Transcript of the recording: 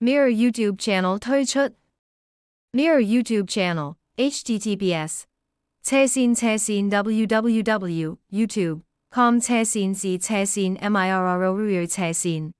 Mirror YouTube Channel 推出 Mirror YouTube Channel https 斜線斜線 www youtube com mirror 斜線